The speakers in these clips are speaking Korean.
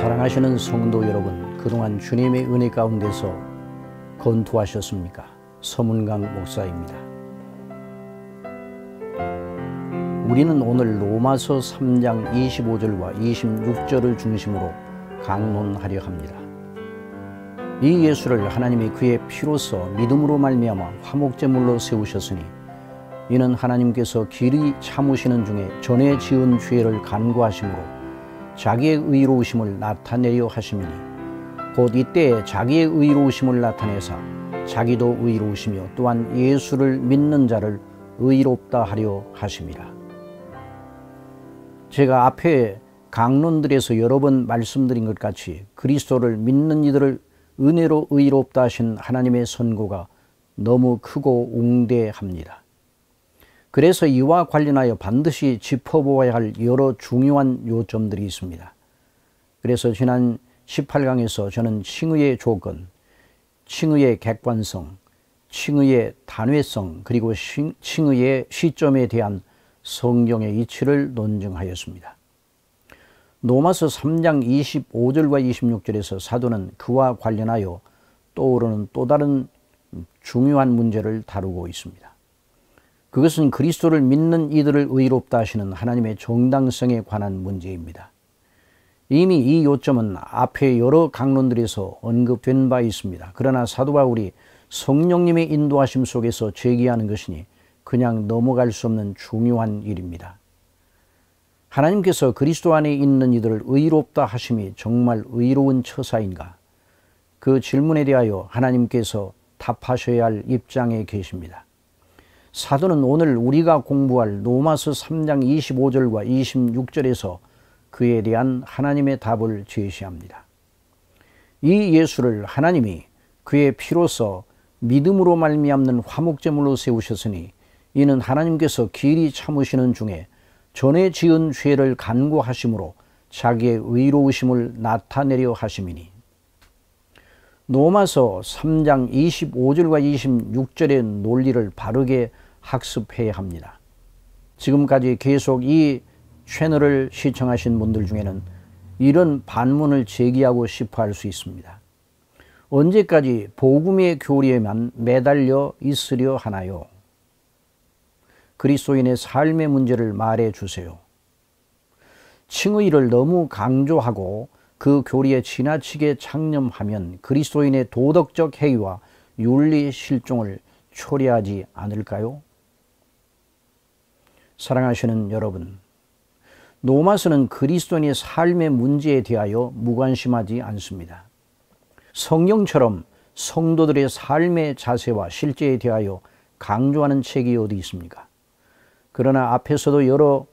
사랑하시는 성도 여러분, 그동안 주님의 은혜 가운데서 건투하셨습니까? 서문강 목사입니다. 우리는 오늘 로마서 3장 25절과 26절을 중심으로 강론하려 합니다. 이 예수를 하나님이 그의 피로써 믿음으로 말미암아 화목제물로 세우셨으니 이는 하나님께서 길이 참으시는 중에 전에 지은 죄를 간구하심으로 자기의 의로우심을 나타내려 하심이니 곧 이때 자기의 의로우심을 나타내사 자기도 의로우시며 또한 예수를 믿는 자를 의롭다 하려 하심이라. 제가 앞에 강론들에서 여러 번 말씀드린 것 같이 그리스도를 믿는 이들을 은혜로 의롭다 하신 하나님의 선고가 너무 크고 웅대합니다. 그래서 이와 관련하여 반드시 짚어보아야 할 여러 중요한 요점들이 있습니다. 그래서 지난 18강에서 저는 칭의의 조건, 칭의의 객관성, 칭의의 단회성, 그리고 칭의의 시점에 대한 성경의 이치를 논증하였습니다. 노마서 3장 25절과 26절에서 사도는 그와 관련하여 떠오르는 또 다른 중요한 문제를 다루고 있습니다. 그것은 그리스도를 믿는 이들을 의롭다 하시는 하나님의 정당성에 관한 문제입니다. 이미 이 요점은 앞에 여러 강론들에서 언급된 바 있습니다. 그러나 사도 바울이 성령님의 인도하심 속에서 제기하는 것이니 그냥 넘어갈 수 없는 중요한 일입니다. 하나님께서 그리스도 안에 있는 이들을 의롭다 하심이 정말 의로운 처사인가? 그 질문에 대하여 하나님께서 답하셔야 할 입장에 계십니다. 사도는 오늘 우리가 공부할 로마서 3장 25절과 26절에서 그에 대한 하나님의 답을 제시합니다. 이 예수를 하나님이 그의 피로서 믿음으로 말미암는 화목제물로 세우셨으니 이는 하나님께서 길이 참으시는 중에 전에 지은 죄를 간구하심으로 자기의 의로우심을 나타내려 하심이니 로마서 3장 25절과 26절의 논리를 바르게 학습해야 합니다. 지금까지 계속 이 채널을 시청하신 분들 중에는 이런 반문을 제기하고 싶어 할 수 있습니다. 언제까지 복음의 교리에만 매달려 있으려 하나요? 그리스도인의 삶의 문제를 말해 주세요. 칭의를 너무 강조하고 그 교리에 지나치게 장념하면 그리스도인의 도덕적 해위와 윤리 실종을 초래하지 않을까요? 사랑하시는 여러분, 노마스는 그리스도인의 삶의 문제에 대하여 무관심하지 않습니다. 성경처럼 성도들의 삶의 자세와 실제에 대하여 강조하는 책이 어디 있습니까? 그러나 앞에서도 여러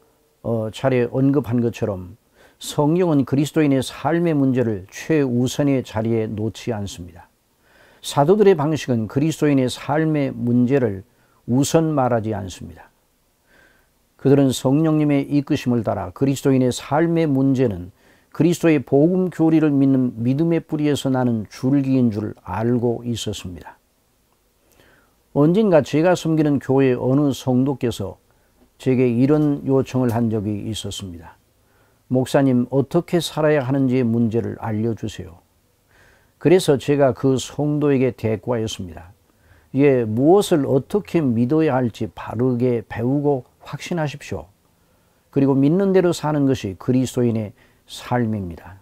어, 차례 언급한 것처럼 성경은 그리스도인의 삶의 문제를 최우선의 자리에 놓지 않습니다. 사도들의 방식은 그리스도인의 삶의 문제를 우선 말하지 않습니다. 그들은 성령님의 이끄심을 따라 그리스도인의 삶의 문제는 그리스도의 복음 교리를 믿는 믿음의 뿌리에서 나는 줄기인 줄 알고 있었습니다. 언젠가 제가 섬기는 교회 어느 성도께서 제게 이런 요청을 한 적이 있었습니다. 목사님 어떻게 살아야 하는지 의 문제를 알려주세요. 그래서 제가 그 성도에게 대꾸하였습니다. 예, 무엇을 어떻게 믿어야 할지 바르게 배우고 확신하십시오. 그리고 믿는 대로 사는 것이 그리스도인의 삶입니다.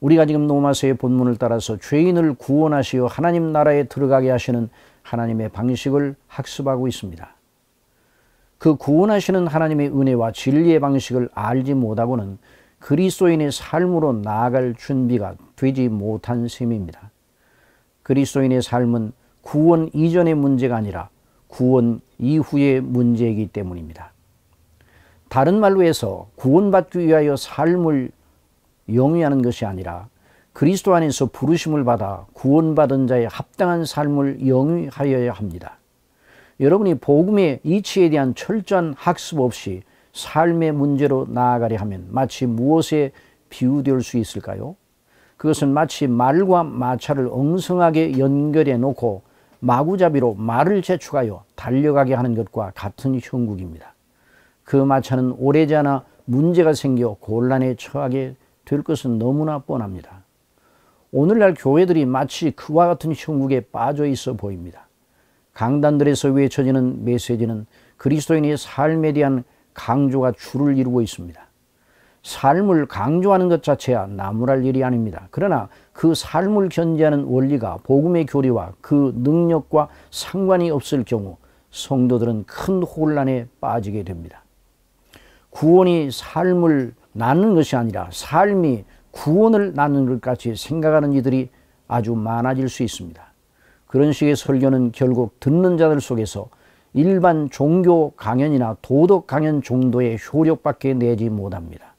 우리가 지금 노마서의 본문을 따라서 죄인을 구원하시어 하나님 나라에 들어가게 하시는 하나님의 방식을 학습하고 있습니다. 그 구원하시는 하나님의 은혜와 진리의 방식을 알지 못하고는 그리스도인의 삶으로 나아갈 준비가 되지 못한 셈입니다. 그리스도인의 삶은 구원 이전의 문제가 아니라 구원 이후의 문제이기 때문입니다. 다른 말로 해서 구원받기 위하여 삶을 영위하는 것이 아니라 그리스도 안에서 부르심을 받아 구원받은 자의 합당한 삶을 영위하여야 합니다. 여러분이 복음의 이치에 대한 철저한 학습 없이 삶의 문제로 나아가려 하면 마치 무엇에 비유될 수 있을까요? 그것은 마치 말과 마차를 엉성하게 연결해 놓고 마구잡이로 말을 제축하여 달려가게 하는 것과 같은 형국입니다. 그 마차는 오래지 않아 문제가 생겨 곤란에 처하게 될 것은 너무나 뻔합니다. 오늘날 교회들이 마치 그와 같은 형국에 빠져 있어 보입니다. 강단들에서외쳐지는 메시지는 그리스도인의 삶에 대한 강조가 주를 이루고 있습니다. 삶을 강조하는 것 자체야 나무랄 일이 아닙니다. 그러나 그 삶을 견지하는 원리가 복음의 교리와 그 능력과 상관이 없을 경우 성도들은 큰 혼란에 빠지게 됩니다. 구원이 삶을 낳는 것이 아니라 삶이 구원을 낳는 것 같이 생각하는 이들이 아주 많아질 수 있습니다. 그런 식의 설교는 결국 듣는 자들 속에서 일반 종교 강연이나 도덕 강연 정도의 효력밖에 내지 못합니다.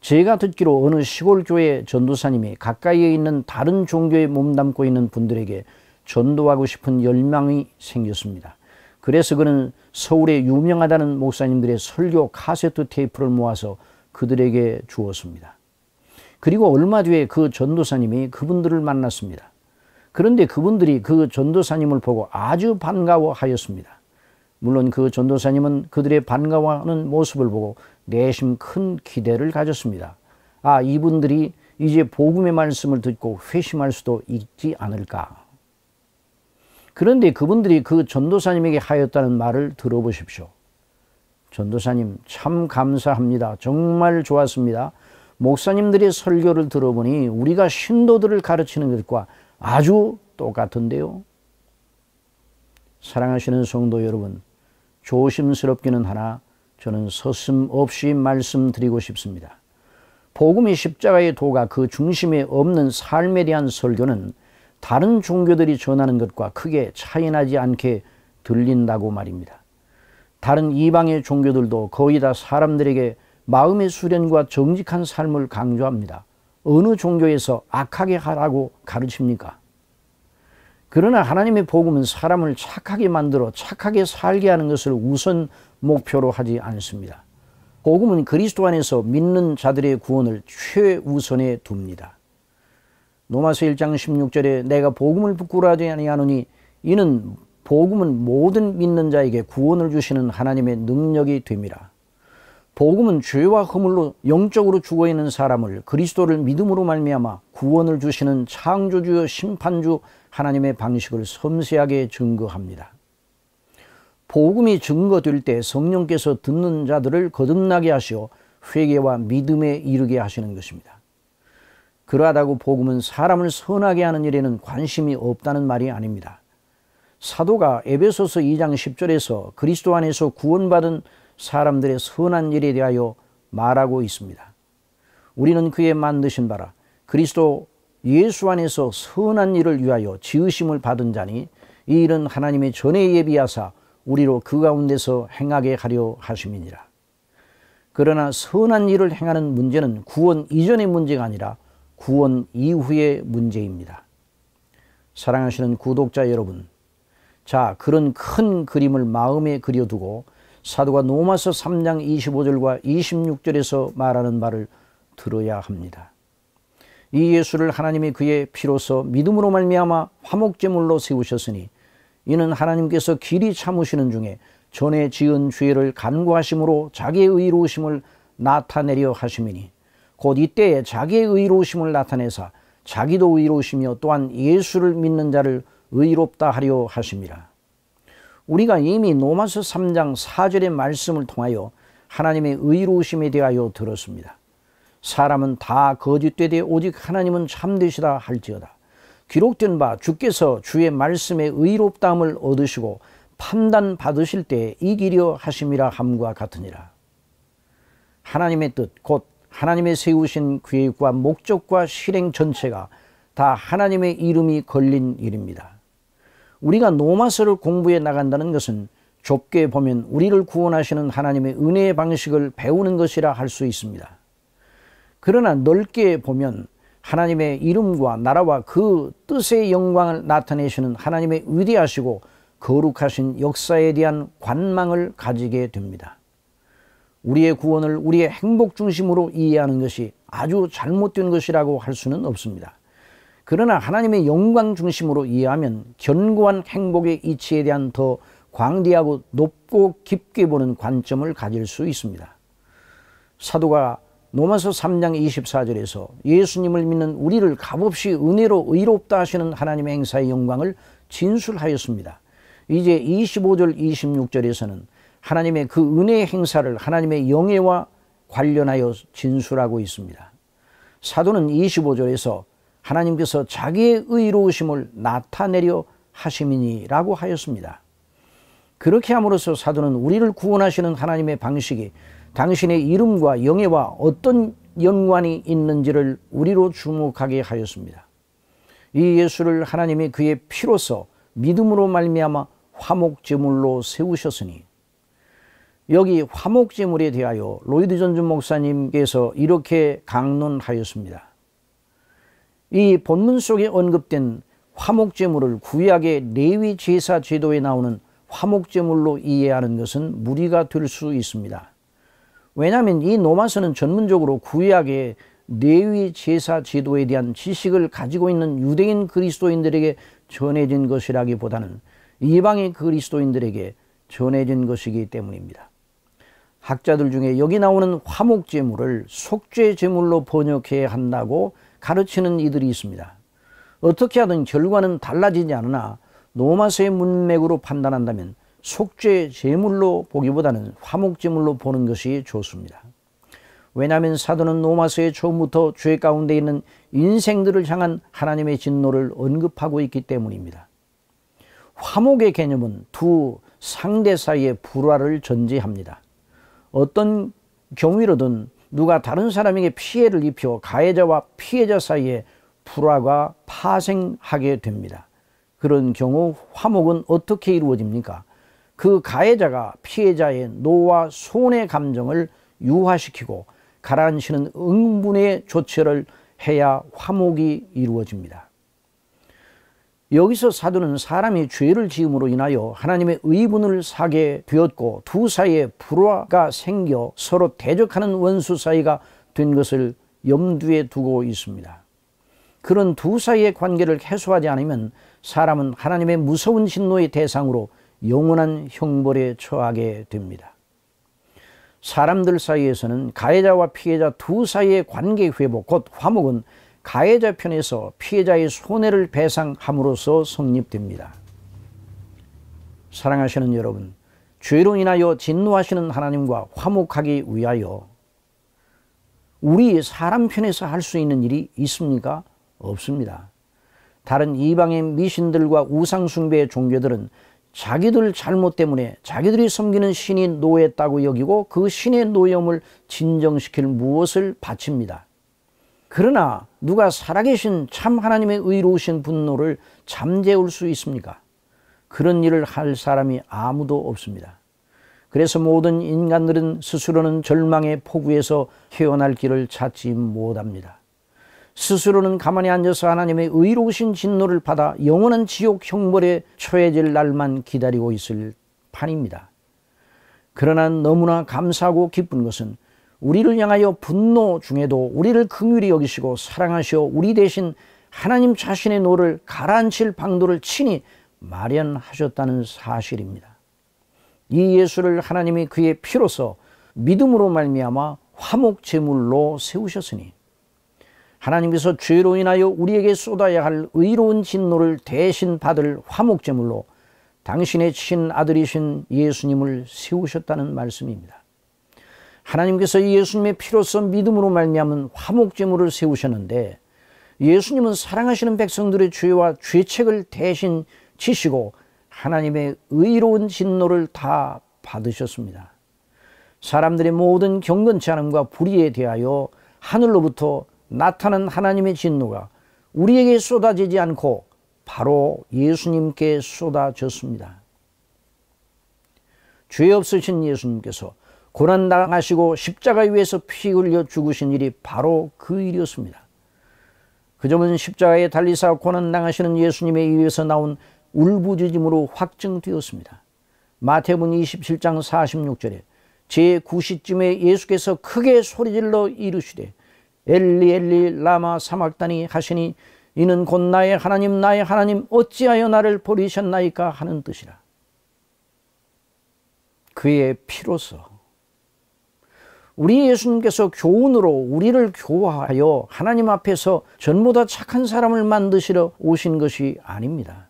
제가 듣기로 어느 시골교회 전도사님이 가까이에 있는 다른 종교에 몸담고 있는 분들에게 전도하고 싶은 열망이 생겼습니다. 그래서 그는 서울의 유명하다는 목사님들의 설교 카세트 테이프를 모아서 그들에게 주었습니다. 그리고 얼마 뒤에 그 전도사님이 그분들을 만났습니다. 그런데 그분들이 그 전도사님을 보고 아주 반가워하였습니다. 물론 그 전도사님은 그들의 반가워하는 모습을 보고 내심 큰 기대를 가졌습니다. 아, 이분들이 이제 복음의 말씀을 듣고 회심할 수도 있지 않을까. 그런데 그분들이 그 전도사님에게 하였다는 말을 들어보십시오. 전도사님, 참 감사합니다. 정말 좋았습니다. 목사님들의 설교를 들어보니 우리가 신도들을 가르치는 것과 아주 똑같은데요. 사랑하시는 성도 여러분, 조심스럽기는 하나 저는 서슴없이 말씀드리고 싶습니다. 복음의 십자가의 도가 그 중심에 없는 삶에 대한 설교는 다른 종교들이 전하는 것과 크게 차이나지 않게 들린다고 말입니다. 다른 이방의 종교들도 거의 다 사람들에게 마음의 수련과 정직한 삶을 강조합니다. 어느 종교에서 악하게 하라고 가르칩니까? 그러나 하나님의 복음은 사람을 착하게 만들어 착하게 살게 하는 것을 우선 목표로 하지 않습니다. 복음은 그리스도 안에서 믿는 자들의 구원을 최우선에 둡니다. 로마서 1장 16절에 내가 복음을 부끄러워하지 아니하노니 이는 복음은 모든 믿는 자에게 구원을 주시는 하나님의 능력이 됩니다. 복음은 죄와 허물로 영적으로 죽어 있는 사람을 그리스도를 믿음으로 말미암아 구원을 주시는 창조주여 심판주 하나님의 방식을 섬세하게 증거합니다. 복음이 증거될 때 성령께서 듣는 자들을 거듭나게 하시어 회개와 믿음에 이르게 하시는 것입니다. 그러하다고 복음은 사람을 선하게 하는 일에는 관심이 없다는 말이 아닙니다. 사도가 에베소서 2장 10절에서 그리스도 안에서 구원받은 사람들의 선한 일에 대하여 말하고 있습니다. 우리는 그의 만드신 바라 그리스도 예수 안에서 선한 일을 위하여 지으심을 받은 자니 이 일은 하나님의 전에 예비하사 우리로 그 가운데서 행하게 하려 하심이니라. 그러나 선한 일을 행하는 문제는 구원 이전의 문제가 아니라 구원 이후의 문제입니다. 사랑하시는 구독자 여러분, 자, 그런 큰 그림을 마음에 그려두고 사도가 노마서 3장 25절과 26절에서 말하는 말을 들어야 합니다. 이 예수를 하나님이 그의 피로서 믿음으로 말미암아 화목제물로 세우셨으니 이는 하나님께서 길이 참으시는 중에 전에 지은 죄를 간구하심으로 자기의 의로우심을 나타내려 하심이니 곧 이때에 자기의 의로우심을 나타내사 자기도 의로우시며 또한 예수를 믿는 자를 의롭다 하려 하심이라. 우리가 이미 노마서 3장 4절의 말씀을 통하여 하나님의 의로우심에 대하여 들었습니다. 사람은 다 거짓되되 오직 하나님은 참되시다 할지어다. 기록된 바 주께서 주의 말씀에 의롭다함을 얻으시고 판단 받으실 때 이기려 하심이라 함과 같으니라. 하나님의 뜻, 곧 하나님의 세우신 계획과 목적과 실행 전체가 다 하나님의 이름이 걸린 일입니다. 우리가 노마서를 공부해 나간다는 것은 좁게 보면 우리를 구원하시는 하나님의 은혜의 방식을 배우는 것이라 할 수 있습니다. 그러나 넓게 보면 하나님의 이름과 나라와 그 뜻의 영광을 나타내시는 하나님의 위대하시고 거룩하신 역사에 대한 관망을 가지게 됩니다. 우리의 구원을 우리의 행복 중심으로 이해하는 것이 아주 잘못된 것이라고 할 수는 없습니다. 그러나 하나님의 영광 중심으로 이해하면 견고한 행복의 이치에 대한 더 광대하고 높고 깊게 보는 관점을 가질 수 있습니다. 사도가 로마서 3장 24절에서 예수님을 믿는 우리를 값없이 은혜로 의롭다 하시는 하나님의 행사의 영광을 진술하였습니다. 이제 25절 26절에서는 하나님의 그 은혜의 행사를 하나님의 영예와 관련하여 진술하고 있습니다. 사도는 25절에서 하나님께서 자기의 의로우심을 나타내려 하심이니라고 하였습니다. 그렇게 함으로써 사도는 우리를 구원하시는 하나님의 방식이 당신의 이름과 영예와 어떤 연관이 있는지를 우리로 주목하게 하였습니다. 이 예수를 하나님이 그의 피로서 믿음으로 말미암아 화목제물로 세우셨으니 여기 화목제물에 대하여 로이드 전준 목사님께서 이렇게 강론하였습니다. 이 본문 속에 언급된 화목제물을 구약의 레위 제사 제도에 나오는 화목제물로 이해하는 것은 무리가 될 수 있습니다. 왜냐하면 이 노마서는 전문적으로 구약의 레위 제사 제도에 대한 지식을 가지고 있는 유대인 그리스도인들에게 전해진 것이라기보다는 이방의 그리스도인들에게 전해진 것이기 때문입니다. 학자들 중에 여기 나오는 화목제물을 속죄제물로 번역해야 한다고 가르치는 이들이 있습니다. 어떻게 하든 결과는 달라지지 않으나 노마서의 문맥으로 판단한다면 속죄 제물로 보기보다는 화목제물로 보는 것이 좋습니다. 왜냐하면 사도는 노마서의 처음부터 죄 가운데 있는 인생들을 향한 하나님의 진노를 언급하고 있기 때문입니다. 화목의 개념은 두 상대 사이의 불화를 전제합니다. 어떤 경위로든 누가 다른 사람에게 피해를 입혀 가해자와 피해자 사이에 불화가 파생하게 됩니다. 그런 경우 화목은 어떻게 이루어집니까? 그 가해자가 피해자의 노와 손의 감정을 유화시키고 가라앉히는 응분의 조치를 해야 화목이 이루어집니다. 여기서 사도는 사람이 죄를 지음으로 인하여 하나님의 의분을 사게 되었고 두 사이에 불화가 생겨 서로 대적하는 원수 사이가 된 것을 염두에 두고 있습니다. 그런 두 사이의 관계를 해소하지 않으면 사람은 하나님의 무서운 진노의 대상으로 영원한 형벌에 처하게 됩니다. 사람들 사이에서는 가해자와 피해자 두 사이의 관계 회복, 곧 화목은 가해자 편에서 피해자의 손해를 배상함으로써 성립됩니다. 사랑하시는 여러분, 죄로 인하여 진노하시는 하나님과 화목하기 위하여 우리 사람 편에서 할 수 있는 일이 있습니까? 없습니다. 다른 이방의 미신들과 우상숭배의 종교들은 자기들 잘못 때문에 자기들이 섬기는 신이 노였다고 여기고 그 신의 노염을 진정시킬 무엇을 바칩니다. 그러나 누가 살아계신 참 하나님의 의로우신 분노를 잠재울 수 있습니까? 그런 일을 할 사람이 아무도 없습니다. 그래서 모든 인간들은 스스로는 절망의 포구에서 헤어날 길을 찾지 못합니다. 스스로는 가만히 앉아서 하나님의 의로우신 진노를 받아 영원한 지옥 형벌에 처해질 날만 기다리고 있을 판입니다. 그러나 너무나 감사하고 기쁜 것은 우리를 향하여 분노 중에도 우리를 긍휼히 여기시고 사랑하시어 우리 대신 하나님 자신의 노를 가라앉힐 방도를 친히 마련하셨다는 사실입니다. 이 예수를 하나님이 그의 피로서 믿음으로 말미암아 화목 제물로 세우셨으니 하나님께서 죄로 인하여 우리에게 쏟아야 할 의로운 진노를 대신 받을 화목 제물로 당신의 친아들이신 예수님을 세우셨다는 말씀입니다. 하나님께서 예수님의 피로써 믿음으로 말미암은 화목제물을 세우셨는데 예수님은 사랑하시는 백성들의 죄와 죄책을 대신 치시고 하나님의 의로운 진노를 다 받으셨습니다. 사람들의 모든 경건치 않음과 불의에 대하여 하늘로부터 나타난 하나님의 진노가 우리에게 쏟아지지 않고 바로 예수님께 쏟아졌습니다. 죄 없으신 예수님께서 고난당하시고 십자가 위에서 피 흘려 죽으신 일이 바로 그 일이었습니다. 그 점은 십자가에 달리사 고난당하시는 예수님의 입에서 나온 울부짖음으로 확증되었습니다. 마태복음 27장 46절에 제9시쯤에 예수께서 크게 소리질러 이르시되 엘리 엘리 라마 사막다니 하시니 이는 곧 나의 하나님 나의 하나님 어찌하여 나를 버리셨나이까 하는 뜻이라. 그의 피로서 우리 예수님께서 교훈으로 우리를 교화하여 하나님 앞에서 전보다 착한 사람을 만드시러 오신 것이 아닙니다.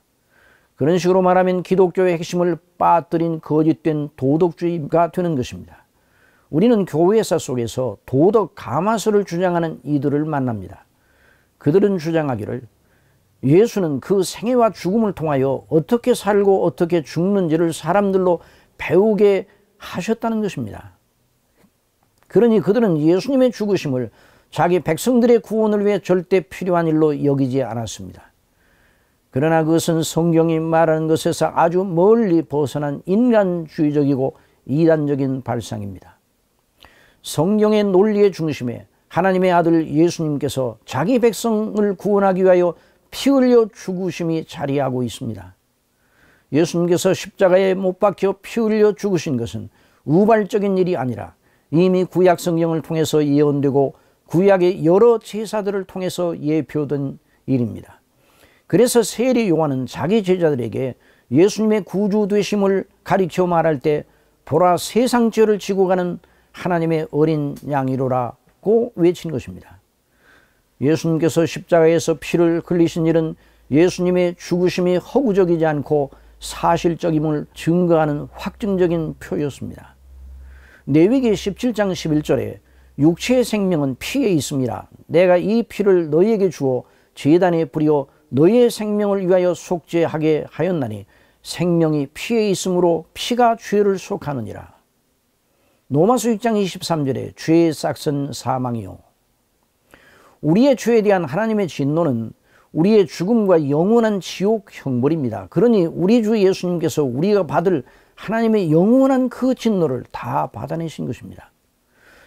그런 식으로 말하면 기독교의 핵심을 빠뜨린 거짓된 도덕주의가 되는 것입니다. 우리는 교회사 속에서 도덕 가마수를 주장하는 이들을 만납니다. 그들은 주장하기를 예수는 그 생애와 죽음을 통하여 어떻게 살고 어떻게 죽는지를 사람들로 배우게 하셨다는 것입니다. 그러니 그들은 예수님의 죽으심을 자기 백성들의 구원을 위해 절대 필요한 일로 여기지 않았습니다. 그러나 그것은 성경이 말하는 것에서 아주 멀리 벗어난 인간주의적이고 이단적인 발상입니다. 성경의 논리의 중심에 하나님의 아들 예수님께서 자기 백성을 구원하기 위하여 피 흘려 죽으심이 자리하고 있습니다. 예수님께서 십자가에 못 박혀 피 흘려 죽으신 것은 우발적인 일이 아니라 이미 구약 성경을 통해서 예언되고 구약의 여러 제사들을 통해서 예표된 일입니다. 그래서 세례 요한은 자기 제자들에게 예수님의 구주 되심을 가리켜 말할 때 보라 세상 죄를 지고 가는 하나님의 어린 양이로라고 외친 것입니다. 예수님께서 십자가에서 피를 흘리신 일은 예수님의 죽으심이 허구적이지 않고 사실적임을 증거하는 확증적인 표였습니다. 내위기 17장 11절에 육체의 생명은 피에 있습니다. 내가 이 피를 너희에게 주어 재단에 뿌려 너희의 생명을 위하여 속죄하게 하였나니 생명이 피에 있으므로 피가 죄를 속하느니라. 노마서 6장 23절에 죄의 싹은 사망이요. 우리의 죄에 대한 하나님의 진노는 우리의 죽음과 영원한 지옥 형벌입니다. 그러니 우리 주 예수님께서 우리가 받을 하나님의 영원한 그 진노를 다 받아내신 것입니다.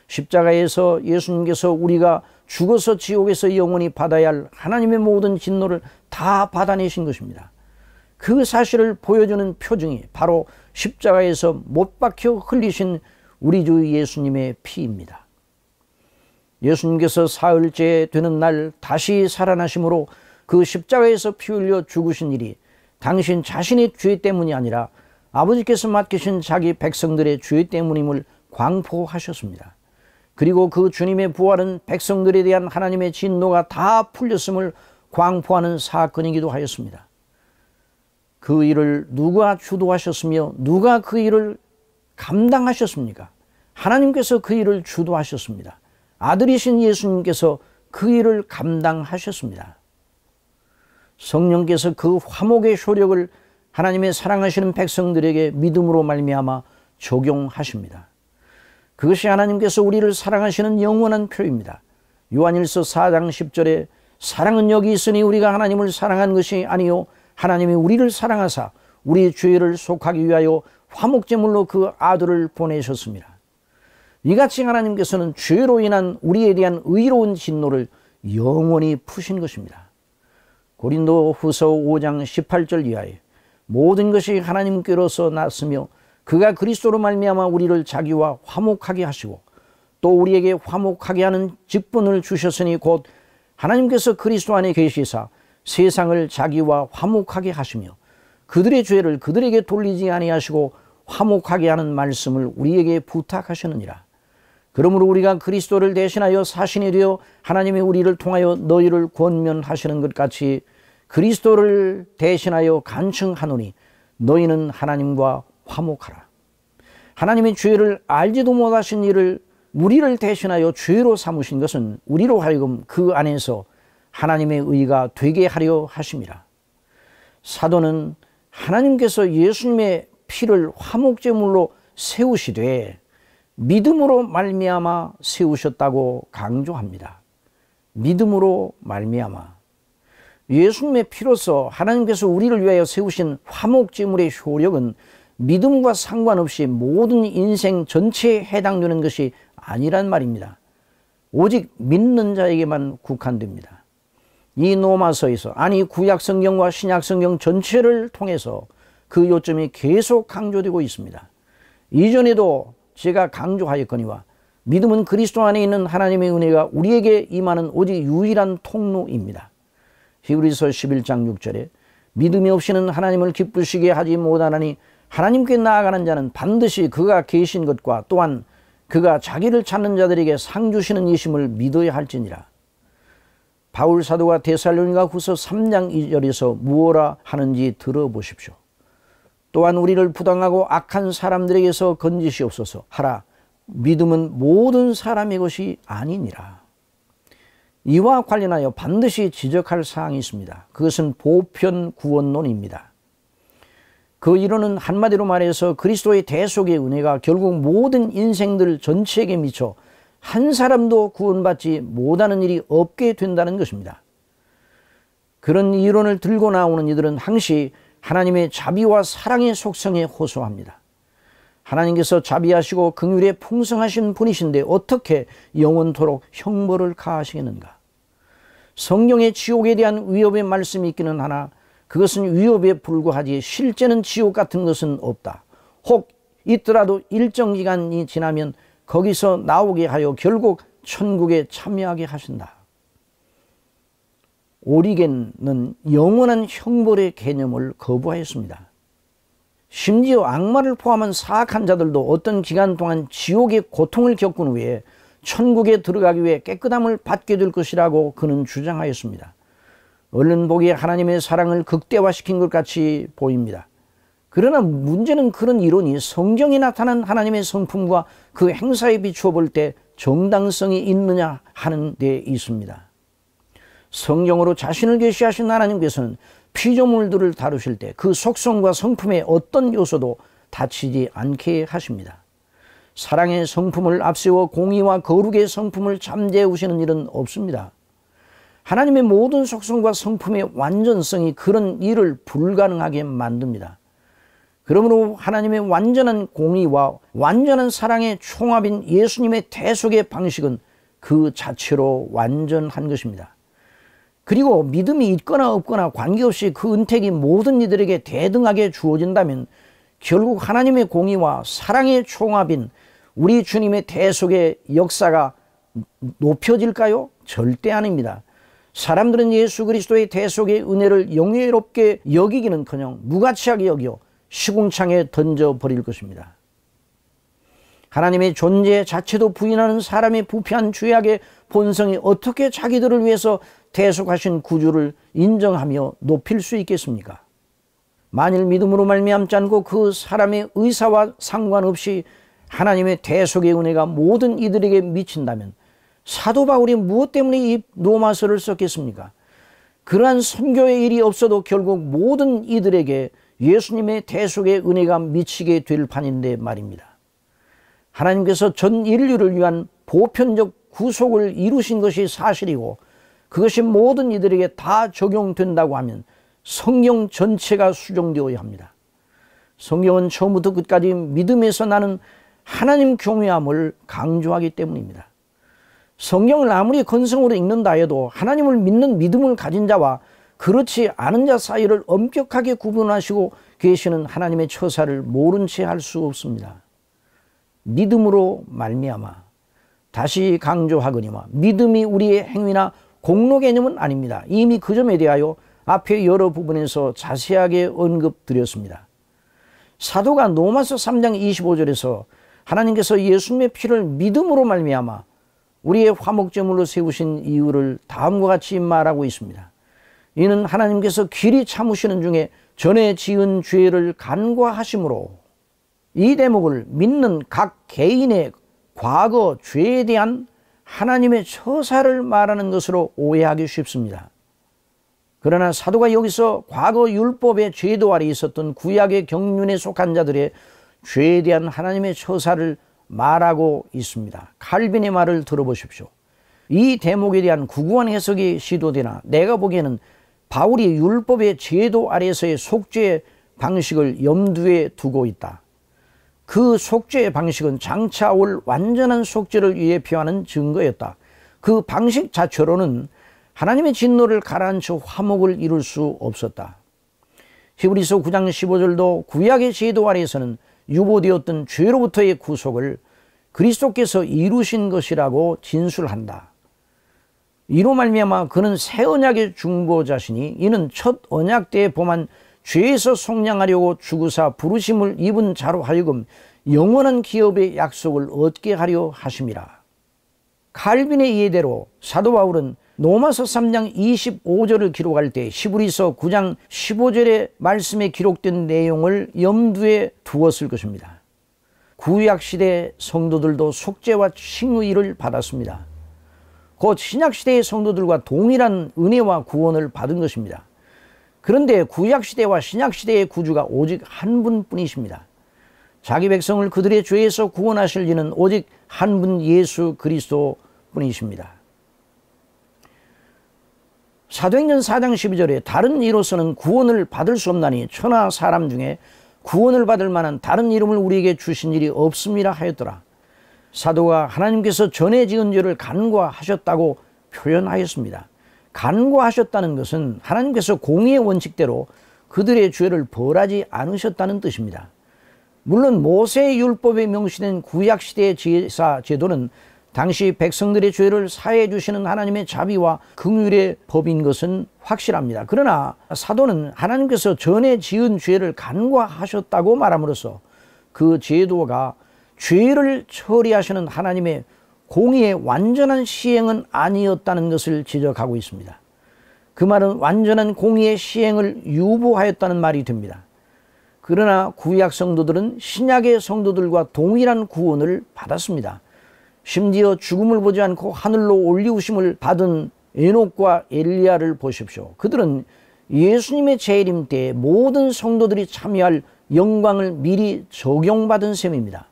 십자가에서 예수님께서 우리가 죽어서 지옥에서 영원히 받아야 할 하나님의 모든 진노를 다 받아내신 것입니다. 그 사실을 보여주는 표징이 바로 십자가에서 못 박혀 흘리신 우리 주 예수님의 피입니다. 예수님께서 사흘째 되는 날 다시 살아나심으로 그 십자가에서 피 흘려 죽으신 일이 당신 자신의 죄 때문이 아니라 아버지께서 맡기신 자기 백성들의 죄 때문임을 광포하셨습니다. 그리고 그 주님의 부활은 백성들에 대한 하나님의 진노가 다 풀렸음을 광포하는 사건이기도 하였습니다. 그 일을 누가 주도하셨으며 누가 그 일을 감당하셨습니까? 하나님께서 그 일을 주도하셨습니다. 아들이신 예수님께서 그 일을 감당하셨습니다. 성령께서 그 화목의 효력을 하나님의 사랑하시는 백성들에게 믿음으로 말미암아 적용하십니다. 그것이 하나님께서 우리를 사랑하시는 영원한 표입니다. 요한일서 4장 10절에 사랑은 여기 있으니 우리가 하나님을 사랑한 것이 아니요 하나님이 우리를 사랑하사 우리의 죄를 속하기 위하여 화목제물로 그 아들을 보내셨습니다. 이같이 하나님께서는 죄로 인한 우리에 대한 의로운 진노를 영원히 푸신 것입니다. 고린도 후서 5장 18절 이하에 모든 것이 하나님께로서 났으며 그가 그리스도로 말미암아 우리를 자기와 화목하게 하시고 또 우리에게 화목하게 하는 직분을 주셨으니 곧 하나님께서 그리스도 안에 계시사 세상을 자기와 화목하게 하시며 그들의 죄를 그들에게 돌리지 아니하시고 화목하게 하는 말씀을 우리에게 부탁하셨느니라 그러므로 우리가 그리스도를 대신하여 사신이 되어 하나님이 우리를 통하여 너희를 권면하시는 것 같이 그리스도를 대신하여 간증하노니 너희는 하나님과 화목하라. 하나님이 죄를 알지도 못하신 일을 우리를 대신하여 죄로 삼으신 것은 우리로 하여금 그 안에서 하나님의 의가 되게 하려 하십니다 사도는 하나님께서 예수님의 피를 화목제물로 세우시되 믿음으로 말미암아 세우셨다고 강조합니다. 믿음으로 말미암아 예수님의 피로서 하나님께서 우리를 위하여 세우신 화목제물의 효력은 믿음과 상관없이 모든 인생 전체에 해당되는 것이 아니란 말입니다. 오직 믿는 자에게만 국한됩니다. 이 노마서에서 아니 구약 성경과 신약 성경 전체를 통해서 그 요점이 계속 강조되고 있습니다. 이전에도 제가 강조하였거니와 믿음은 그리스도 안에 있는 하나님의 은혜가 우리에게 임하는 오직 유일한 통로입니다. 히브리서 11장 6절에 믿음이 없이는 하나님을 기쁘시게 하지 못하나니 하나님께 나아가는 자는 반드시 그가 계신 것과 또한 그가 자기를 찾는 자들에게 상 주시는 이심을 믿어야 할지니라. 바울 사도가 데살로니가 후서 3장 2절에서 무엇라 하는지 들어보십시오. 또한 우리를 부당하고 악한 사람들에게서 건지시옵소서 하라 믿음은 모든 사람의 것이 아니니라. 이와 관련하여 반드시 지적할 사항이 있습니다. 그것은 보편 구원론입니다. 그 이론은 한마디로 말해서 그리스도의 대속의 은혜가 결국 모든 인생들 전체에게 미쳐 한 사람도 구원받지 못하는 일이 없게 된다는 것입니다. 그런 이론을 들고 나오는 이들은 항시 하나님의 자비와 사랑의 속성에 호소합니다. 하나님께서 자비하시고 긍휼에 풍성하신 분이신데 어떻게 영원토록 형벌을 가하시겠는가? 성경의 지옥에 대한 위협의 말씀이 있기는 하나 그것은 위협에 불과하지 실제는 지옥 같은 것은 없다. 혹 있더라도 일정 기간이 지나면 거기서 나오게 하여 결국 천국에 참여하게 하신다. 오리겐은 영원한 형벌의 개념을 거부하였습니다. 심지어 악마를 포함한 사악한 자들도 어떤 기간 동안 지옥의 고통을 겪은 후에 천국에 들어가기 위해 깨끗함을 받게 될 것이라고 그는 주장하였습니다. 얼른 보기에 하나님의 사랑을 극대화시킨 것 같이 보입니다. 그러나 문제는 그런 이론이 성경에 나타난 하나님의 성품과 그 행사에 비추어 볼 때 정당성이 있느냐 하는 데 있습니다. 성경으로 자신을 계시하신 하나님께서는 피조물들을 다루실 때 그 속성과 성품의 어떤 요소도 다치지 않게 하십니다. 사랑의 성품을 앞세워 공의와 거룩의 성품을 잠재우시는 일은 없습니다. 하나님의 모든 속성과 성품의 완전성이 그런 일을 불가능하게 만듭니다. 그러므로 하나님의 완전한 공의와 완전한 사랑의 총합인 예수님의 대속의 방식은 그 자체로 완전한 것입니다. 그리고 믿음이 있거나 없거나 관계없이 그 은택이 모든 이들에게 대등하게 주어진다면 결국 하나님의 공의와 사랑의 총합인 우리 주님의 대속의 역사가 높여질까요? 절대 아닙니다. 사람들은 예수 그리스도의 대속의 은혜를 영예롭게 여기기는커녕 무가치하게 여기 시궁창에 던져버릴 것입니다. 하나님의 존재 자체도 부인하는 사람의 부패한 죄악의 본성이 어떻게 자기들을 위해서 대속하신 구주를 인정하며 높일 수 있겠습니까? 만일 믿음으로 말미암지 않고 그 사람의 의사와 상관없이 하나님의 대속의 은혜가 모든 이들에게 미친다면 사도 바울이 무엇 때문에 이 로마서를 썼겠습니까? 그러한 선교의 일이 없어도 결국 모든 이들에게 예수님의 대속의 은혜가 미치게 될 판인데 말입니다. 하나님께서 전 인류를 위한 보편적 구속을 이루신 것이 사실이고 그것이 모든 이들에게 다 적용된다고 하면 성경 전체가 수정되어야 합니다. 성경은 처음부터 끝까지 믿음에서 나는 하나님 경외함을 강조하기 때문입니다. 성경을 아무리 건성으로 읽는다 해도 하나님을 믿는 믿음을 가진 자와 그렇지 않은 자 사이를 엄격하게 구분하시고 계시는 하나님의 처사를 모른 채 할 수 없습니다. 믿음으로 말미암아 다시 강조하거니와 믿음이 우리의 행위나 공로 개념은 아닙니다. 이미 그 점에 대하여 앞에 여러 부분에서 자세하게 언급드렸습니다. 사도가 노마서 3장 25절에서 하나님께서 예수님의 피를 믿음으로 말미암아 우리의 화목제물로 세우신 이유를 다음과 같이 말하고 있습니다. 이는 하나님께서 길이 참으시는 중에 전에 지은 죄를 간과하심으로 이 대목을 믿는 각 개인의 과거 죄에 대한 하나님의 처사를 말하는 것으로 오해하기 쉽습니다. 그러나 사도가 여기서 과거 율법의 죄도 아래 있었던 구약의 경륜에 속한 자들의 죄에 대한 하나님의 처사를 말하고 있습니다. 칼빈의 말을 들어보십시오. 이 대목에 대한 구구한 해석이 시도되나 내가 보기에는 바울이 율법의 제도 아래서의 속죄 방식을 염두에 두고 있다. 그 속죄의 방식은 장차 올 완전한 속죄를 위해 표하는 증거였다. 그 방식 자체로는 하나님의 진노를 가라앉혀 화목을 이룰 수 없었다. 히브리서 9장 15절도 구약의 제도 아래에서는 유보되었던 죄로부터의 구속을 그리스도께서 이루신 것이라고 진술한다. 이로 말미암아 그는 새 언약의 중보자시니 이는 첫 언약 때에 범한 죄에서 속량하려고 주구사 부르심을 입은 자로 하여금 영원한 기업의 약속을 얻게 하려 하심이라. 칼빈의 이해대로 사도 바울은 노마서 3장 25절을 기록할 때 시부리서 9장 15절의 말씀에 기록된 내용을 염두에 두었을 것입니다. 구약 시대 성도들도 속죄와 칭의를 받았습니다. 곧 신약 시대의 성도들과 동일한 은혜와 구원을 받은 것입니다. 그런데 구약시대와 신약시대의 구주가 오직 한 분뿐이십니다. 자기 백성을 그들의 죄에서 구원하실 이는 오직 한 분 예수 그리스도 뿐이십니다. 사도행전 4장 12절에 다른 이로서는 구원을 받을 수 없나니 천하 사람 중에 구원을 받을 만한 다른 이름을 우리에게 주신 일이 없습니다 하였더라. 사도가 하나님께서 전에 지은 죄를 간과하셨다고 표현하였습니다. 간과하셨다는 것은 하나님께서 공의의 원칙대로 그들의 죄를 벌하지 않으셨다는 뜻입니다. 물론 모세의 율법에 명시된 구약 시대의 제사 제도는 당시 백성들의 죄를 사해 주시는 하나님의 자비와 긍휼의 법인 것은 확실합니다. 그러나 사도는 하나님께서 전에 지은 죄를 간과하셨다고 말함으로써 그 제도가 죄를 처리하시는 하나님의 공의의 완전한 시행은 아니었다는 것을 지적하고 있습니다. 그 말은 완전한 공의의 시행을 유보하였다는 말이 됩니다. 그러나 구약 성도들은 신약의 성도들과 동일한 구원을 받았습니다. 심지어 죽음을 보지 않고 하늘로 올리우심을 받은 에녹과 엘리야를 보십시오. 그들은 예수님의 재림 때 모든 성도들이 참여할 영광을 미리 적용받은 셈입니다.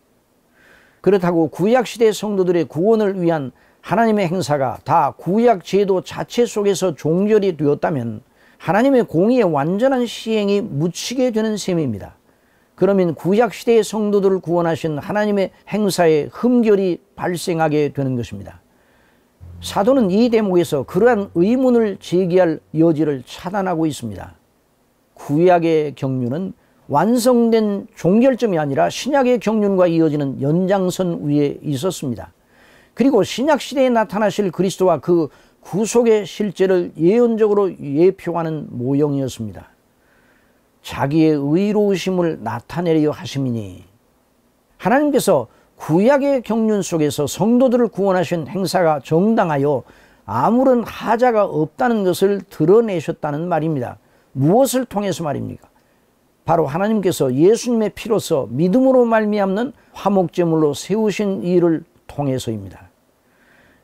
그렇다고 구약시대 성도들의 구원을 위한 하나님의 행사가 다 구약 제도 자체 속에서 종결이 되었다면 하나님의 공의의 완전한 시행이 묻히게 되는 셈입니다. 그러면 구약 시대의 성도들을 구원하신 하나님의 행사에 흠결이 발생하게 되는 것입니다. 사도는 이 대목에서 그러한 의문을 제기할 여지를 차단하고 있습니다. 구약의 경륜은 완성된 종결점이 아니라 신약의 경륜과 이어지는 연장선 위에 있었습니다. 그리고 신약 시대에 나타나실 그리스도와 그 구속의 실제를 예언적으로 예표하는 모형이었습니다. 자기의 의로우심을 나타내려 하심이니 하나님께서 구약의 경륜 속에서 성도들을 구원하신 행사가 정당하여 아무런 하자가 없다는 것을 드러내셨다는 말입니다. 무엇을 통해서 말입니까? 바로 하나님께서 예수님의 피로서 믿음으로 말미암는 화목제물로 세우신 일을 통해서입니다.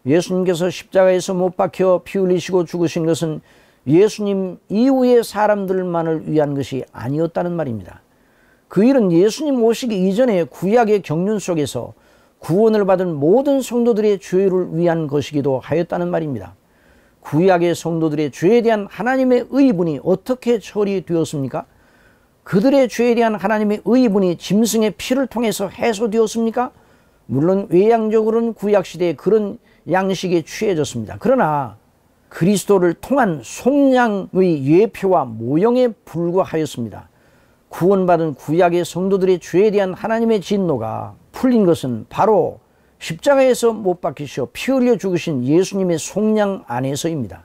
예수님께서 십자가에서 못 박혀 피 흘리시고 죽으신 것은 예수님 이후의 사람들만을 위한 것이 아니었다는 말입니다. 그 일은 예수님 오시기 이전의 구약의 경륜 속에서 구원을 받은 모든 성도들의 죄를 위한 것이기도 하였다는 말입니다. 구약의 성도들의 죄에 대한 하나님의 의분이 어떻게 처리되었습니까? 그들의 죄에 대한 하나님의 의분이 짐승의 피를 통해서 해소되었습니까? 물론 외양적으로는 구약시대에 그런 양식에 취해졌습니다. 그러나 그리스도를 통한 속량의 예표와 모형에 불과하였습니다. 구원받은 구약의 성도들의 죄에 대한 하나님의 진노가 풀린 것은 바로 십자가에서 못 박히시어 피 흘려 죽으신 예수님의 속량 안에서입니다.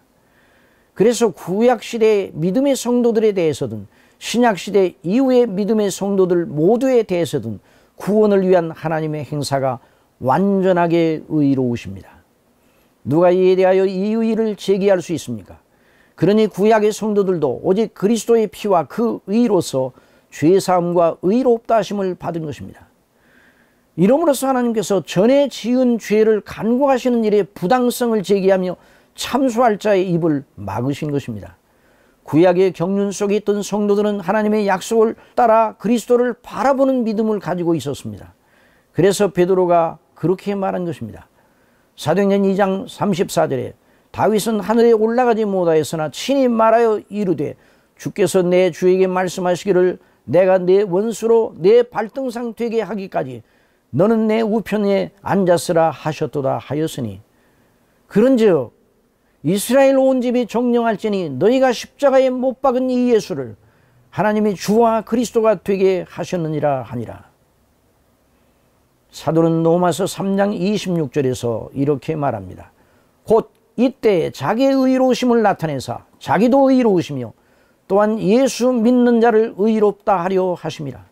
그래서 구약시대의 믿음의 성도들에 대해서든 신약시대 이후의 믿음의 성도들 모두에 대해서든 구원을 위한 하나님의 행사가 완전하게 의로우십니다. 누가 이에 대하여 이의를 제기할 수 있습니까? 그러니 구약의 성도들도 오직 그리스도의 피와 그 의로서 죄사함과 의롭다 하심을 받은 것입니다. 이러므로서 하나님께서 전에 지은 죄를 간구하시는 일의 부당성을 제기하며 참수할 자의 입을 막으신 것입니다. 구약의 경륜 속에 있던 성도들은 하나님의 약속을 따라 그리스도를 바라보는 믿음을 가지고 있었습니다. 그래서 베드로가 그렇게 말한 것입니다. 사도행전 2장 34절에 다윗은 하늘에 올라가지 못하였으나 친히 말하여 이르되 주께서 내 주에게 말씀하시기를 내가 내 원수로 내 발등상 되게 하기까지 너는 내 우편에 앉았으라 하셨도다 하였으니 그런즉 이스라엘 온 집이 정령할지니 너희가 십자가에 못 박은 이 예수를 하나님이 주와 그리스도가 되게 하셨느니라 하니라. 사도는 로마서 3장 26절에서 이렇게 말합니다. 곧 이때 자기의 의로우심을 나타내사 자기도 의로우시며 또한 예수 믿는 자를 의롭다 하려 하심이다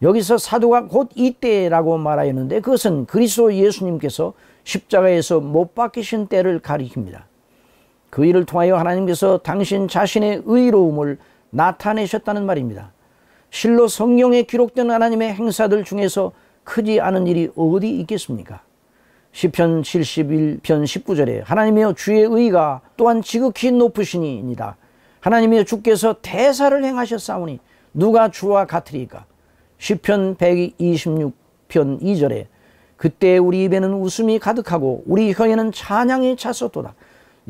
여기서 사도가 곧 이때라고 말하였는데 그것은 그리스도 예수님께서 십자가에서 못 박히신 때를 가리킵니다. 그 일을 통하여 하나님께서 당신 자신의 의로움을 나타내셨다는 말입니다. 실로 성경에 기록된 하나님의 행사들 중에서 크지 않은 일이 어디 있겠습니까? 시편 71편 19절에 하나님의 주의 의가 또한 지극히 높으시니이다. 하나님의 주께서 대사를 행하셨사오니 누가 주와 같으리까? 시편 126편 2절에 그때 우리 입에는 웃음이 가득하고 우리 혀에는 찬양이 찼었도다.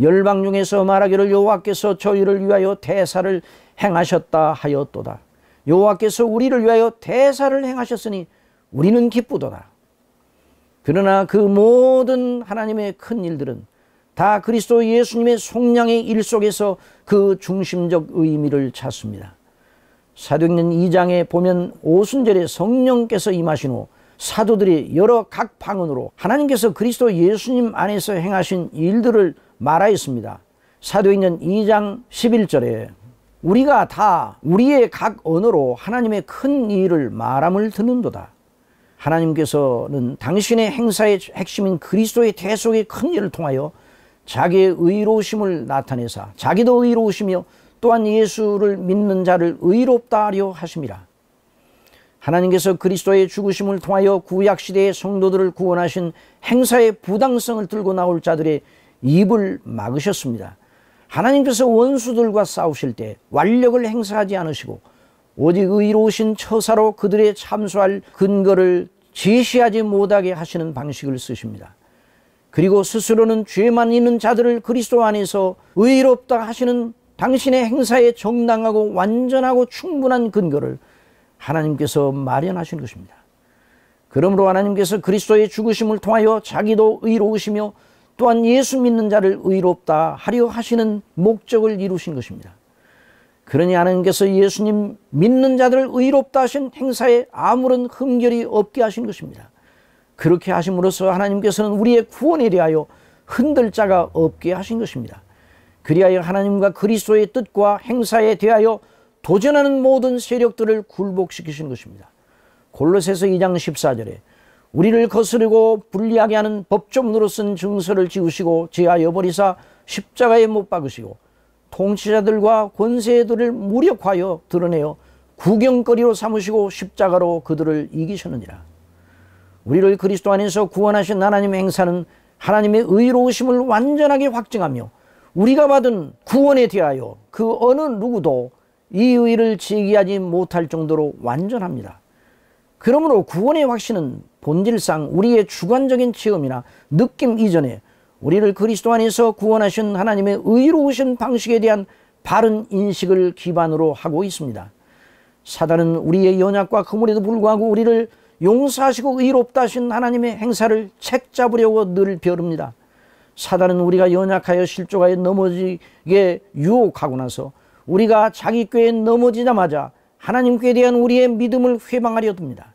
열방 중에서 말하기를 여호와께서 저희를 위하여 대사를 행하셨다 하였도다. 여호와께서 우리를 위하여 대사를 행하셨으니 우리는 기쁘도다. 그러나 그 모든 하나님의 큰 일들은 다 그리스도 예수님의 속량의 일 속에서 그 중심적 의미를 찾습니다. 사도행전 2장에 보면 오순절에 성령께서 임하신 후 사도들이 여러 각 방언으로 하나님께서 그리스도 예수님 안에서 행하신 일들을 말하였습니다. 사도행전 2장 11절에 우리가 다 우리의 각 언어로 하나님의 큰 일을 말함을 듣는도다. 하나님께서는 당신의 행사의 핵심인 그리스도의 대속의 큰 일을 통하여 자기의 의로우심을 나타내사 자기도 의로우시며 또한 예수를 믿는 자를 의롭다 하려 하심이라. 하나님께서 그리스도의 죽으심을 통하여 구약 시대의 성도들을 구원하신 행사의 부당성을 들고 나올 자들의 입을 막으셨습니다. 하나님께서 원수들과 싸우실 때 완력을 행사하지 않으시고 오직 의로우신 처사로 그들의 참수할 근거를 제시하지 못하게 하시는 방식을 쓰십니다. 그리고 스스로는 죄만 있는 자들을 그리스도 안에서 의롭다 하시는 당신의 행사에 정당하고 완전하고 충분한 근거를 하나님께서 마련하신 것입니다. 그러므로 하나님께서 그리스도의 죽으심을 통하여 자기도 의로우시며 또한 예수 믿는 자를 의롭다 하려 하시는 목적을 이루신 것입니다. 그러니 하나님께서 예수님 믿는 자들을 의롭다 하신 행사에 아무런 흠결이 없게 하신 것입니다. 그렇게 하심으로써 하나님께서는 우리의 구원에 대하여 흔들 자가 없게 하신 것입니다. 그리하여 하나님과 그리스도의 뜻과 행사에 대하여 도전하는 모든 세력들을 굴복시키신 것입니다. 골로새서 2장 14절에 우리를 거스르고 불리하게 하는 법조문으로 쓴 증서를 지우시고 제하여 버리사 십자가에 못 박으시고 통치자들과 권세들을 무력화하여 드러내어 구경거리로 삼으시고 십자가로 그들을 이기셨느니라. 우리를 그리스도 안에서 구원하신 하나님의 행사는 하나님의 의로우심을 완전하게 확증하며 우리가 받은 구원에 대하여 그 어느 누구도 이 의를 제기하지 못할 정도로 완전합니다. 그러므로 구원의 확신은 본질상 우리의 주관적인 체험이나 느낌 이전에 우리를 그리스도 안에서 구원하신 하나님의 의로우신 방식에 대한 바른 인식을 기반으로 하고 있습니다. 사단은 우리의 연약과 허물에도 불구하고 우리를 용서하시고 의롭다 하신 하나님의 행사를 책잡으려고 늘 벼릅니다. 사단은 우리가 연약하여 실족하여 넘어지게 유혹하고 나서 우리가 자기 꾀에 넘어지자마자 하나님께 대한 우리의 믿음을 회방하려 듭니다.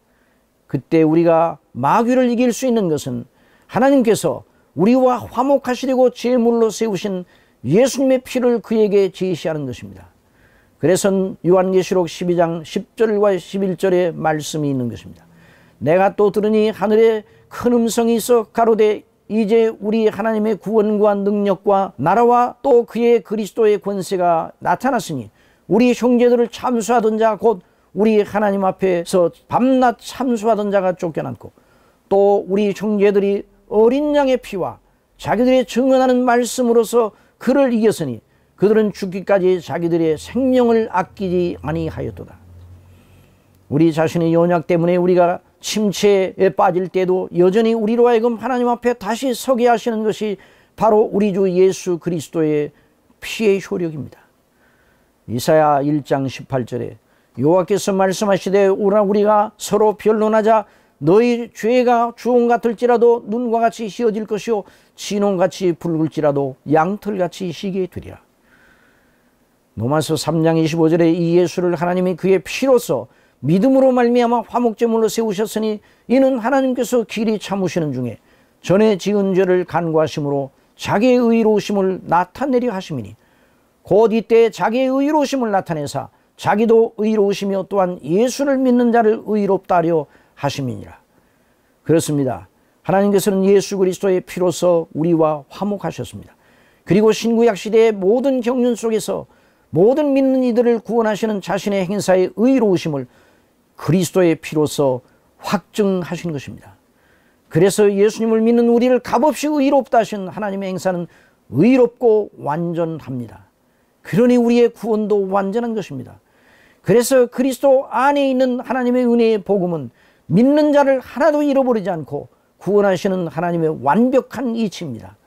그때 우리가 마귀를 이길 수 있는 것은 하나님께서 우리와 화목하시려고 제물로 세우신 예수님의 피를 그에게 제시하는 것입니다. 그래서 요한계시록 12장 10절과 11절에 말씀이 있는 것입니다. 내가 또 들으니 하늘에 큰 음성이 있어 가로되 이제 우리 하나님의 구원과 능력과 나라와 또 그의 그리스도의 권세가 나타났으니 우리 형제들을 참수하던 자 곧 우리 하나님 앞에서 밤낮 참수하던 자가 쫓겨났고 또 우리 형제들이 어린 양의 피와 자기들의 증언하는 말씀으로서 그를 이겼으니 그들은 죽기까지 자기들의 생명을 아끼지 아니하였도다. 우리 자신의 연약 때문에 우리가 침체에 빠질 때도 여전히 우리로 하여금 하나님 앞에 다시 서게 하시는 것이 바로 우리 주 예수 그리스도의 피의 효력입니다. 이사야 1장 18절에 여호와께서 말씀하시되 오라 우리가 서로 변론하자 너희 죄가 주홍 같을지라도 눈과 같이 휘어질 것이요 진홍같이 붉을지라도 양털같이 희게 되리라. 노마서 3장 25절에 이 예수를 하나님이 그의 피로서 믿음으로 말미암아 화목제물로 세우셨으니 이는 하나님께서 길이 참으시는 중에 전에 지은 죄를 간과하심으로 자기의 의로우심을 나타내려 하심이니 곧 이때 자기의 의로우심을 나타내사 자기도 의로우시며 또한 예수를 믿는 자를 의롭다려 하심이니라. 그렇습니다. 하나님께서는 예수 그리스도의 피로서 우리와 화목하셨습니다. 그리고 신구약 시대의 모든 경륜 속에서 모든 믿는 이들을 구원하시는 자신의 행사의 의로우심을 그리스도의 피로서 확증하신 것입니다. 그래서 예수님을 믿는 우리를 값없이 의롭다 하신 하나님의 행사는 의롭고 완전합니다. 그러니 우리의 구원도 완전한 것입니다. 그래서 그리스도 안에 있는 하나님의 은혜의 복음은 믿는 자를 하나도 잃어버리지 않고 구원하시는 하나님의 완벽한 이치입니다.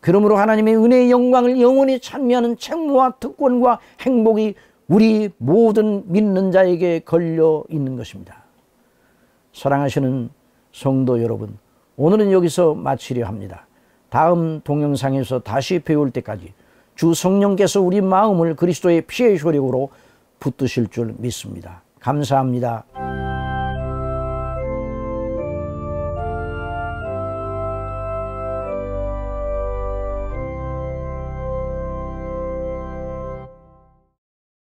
그러므로 하나님의 은혜의 영광을 영원히 찬미하는 책무와 특권과 행복이 우리 모든 믿는 자에게 걸려 있는 것입니다. 사랑하시는 성도 여러분, 오늘은 여기서 마치려 합니다. 다음 동영상에서 다시 배울 때까지 주 성령께서 우리 마음을 그리스도의 피의 효력으로 붙드실 줄 믿습니다. 감사합니다.